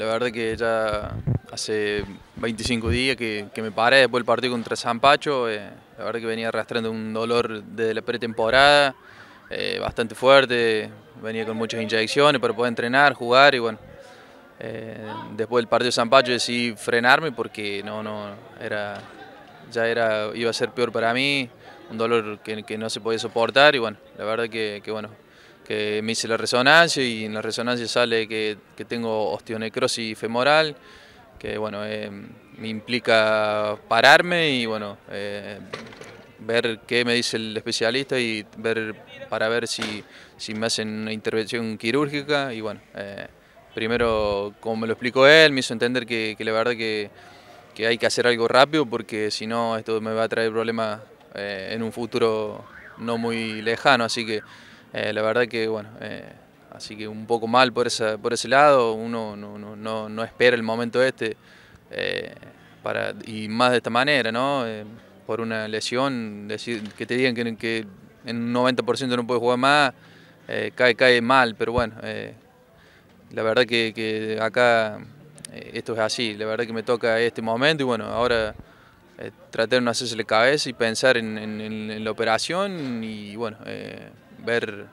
La verdad que ya hace 25 días que, me paré después del partido contra San Pacho. Eh, la verdad que venía arrastrando un dolor desde la pretemporada, eh, bastante fuerte. Venía con muchas inyecciones para poder entrenar, jugar y bueno. Eh, después del partido de San decidí frenarme porque no, no, era, ya era, iba a ser peor para mí. Un dolor que, no se podía soportar y bueno, la verdad que bueno, me hice la resonancia y en la resonancia sale que, tengo osteonecrosis femoral, que bueno, eh, me implica pararme y bueno, eh, ver qué me dice el especialista y ver para ver si, si me hacen una intervención quirúrgica y bueno, eh, primero como me lo explicó él, me hizo entender que, que la verdad que, que, hay que hacer algo rápido porque si no esto me va a traer problemas en un futuro no muy lejano, así que eh, la verdad que, bueno, eh, así que un poco mal por, esa, por ese lado, uno no, espera el momento este, eh, para, y más de esta manera, ¿no? por una lesión, decir, que te digan que, en un 90% no puedes jugar más, cae, cae mal, pero bueno, la verdad que, acá esto es así, la verdad que me toca este momento y bueno, ahora tratar de no hacerse la cabeza y pensar en, la operación y bueno, ver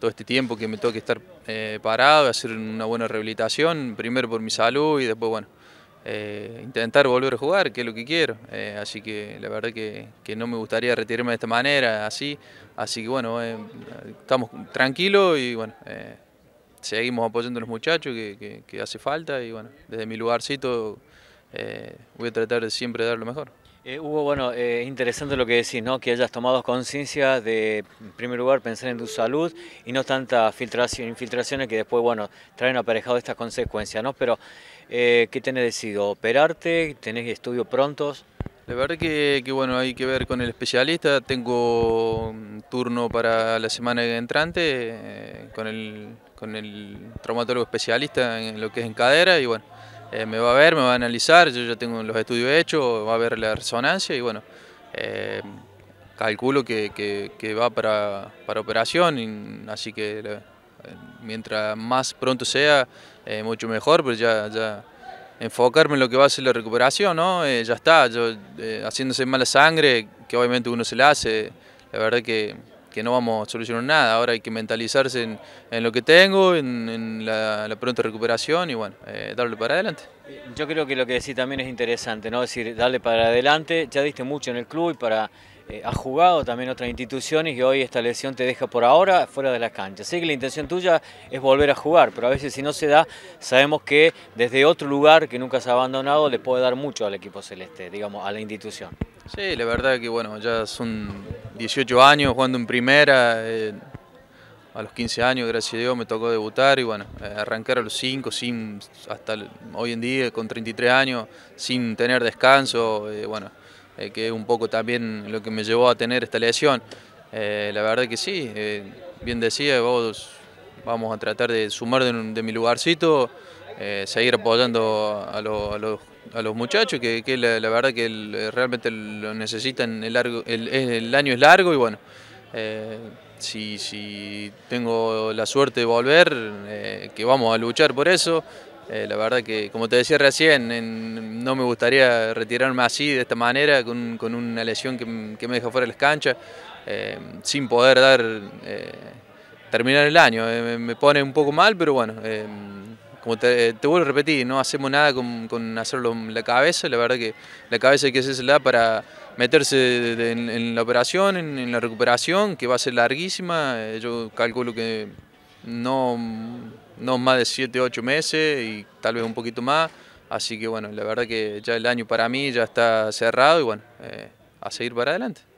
todo este tiempo que me toca estar eh, parado, hacer una buena rehabilitación, primero por mi salud y después, bueno, eh, intentar volver a jugar, que es lo que quiero. Eh, así que la verdad que, no me gustaría retirarme de esta manera, así. Así que bueno, estamos tranquilos y bueno, seguimos apoyando a los muchachos que, que, hace falta y bueno, desde mi lugarcito voy a tratar de siempre dar lo mejor. Eh, Hugo, bueno, eh, es interesante lo que decís, ¿no? Que hayas tomado conciencia de, en primer lugar, pensar en tu salud y no tantas filtración, infiltraciones que después, bueno, traen aparejado estas consecuencias, ¿no? Pero, eh, ¿qué tenés decidido? ¿Operarte? ¿Tenés estudios prontos? La verdad que, que, bueno, hay que ver con el especialista. Tengo turno para la semana entrante con el, con el traumatólogo especialista en lo que es en cadera y bueno eh, me va a ver, me va a analizar, yo ya tengo los estudios hechos, va a ver la resonancia y bueno, eh, calculo que, va para, para operación, así que eh, mientras más pronto sea, mucho mejor, pero ya, ya enfocarme en lo que va a ser la recuperación, ¿no? ya está, yo haciéndose mala sangre, que obviamente uno se la hace, la verdad que que no vamos a solucionar nada. Ahora hay que mentalizarse en, lo que tengo, en, la, pronta recuperación y bueno, eh, darle para adelante. Yo creo que lo que decís también es interesante, ¿no? decir, darle para adelante, ya diste mucho en el club y para eh, has jugado también otras instituciones y hoy esta lesión te deja por ahora fuera de la cancha. Sé que la intención tuya es volver a jugar, pero a veces si no se da, sabemos que desde otro lugar que nunca se ha abandonado le puede dar mucho al equipo celeste, digamos, a la institución. Sí, la verdad que bueno, ya son 18 años jugando en primera. Eh, a los 15 años, gracias a Dios, me tocó debutar y bueno, eh, arrancar a los 5, sin, hasta hoy en día, con 33 años, sin tener descanso, eh, bueno, que es un poco también lo que me llevó a tener esta lesión. la verdad que sí, bien decía, vos, vamos a tratar de sumar de, mi lugarcito, seguir apoyando a, los a los a los muchachos, que, la, verdad que eh, realmente lo necesitan, el, largo, el, año es largo y bueno, eh, si, si, tengo la suerte de volver, eh, que vamos a luchar por eso. la verdad que, como te decía recién, no me gustaría retirarme así, de esta manera, con, con una lesión que, me deja fuera de las canchas, sin poder dar terminar el año. me pone un poco mal, pero bueno como te, te, vuelvo a repetir, no hacemos nada con, con, hacerlo en la cabeza, la verdad que la cabeza hay que hacerla para meterse en, la operación, en, la recuperación, que va a ser larguísima, eh, yo calculo que no, no más de 7, 8 meses y tal vez un poquito más, así que bueno, la verdad que ya el año para mí ya está cerrado y bueno, eh, a seguir para adelante.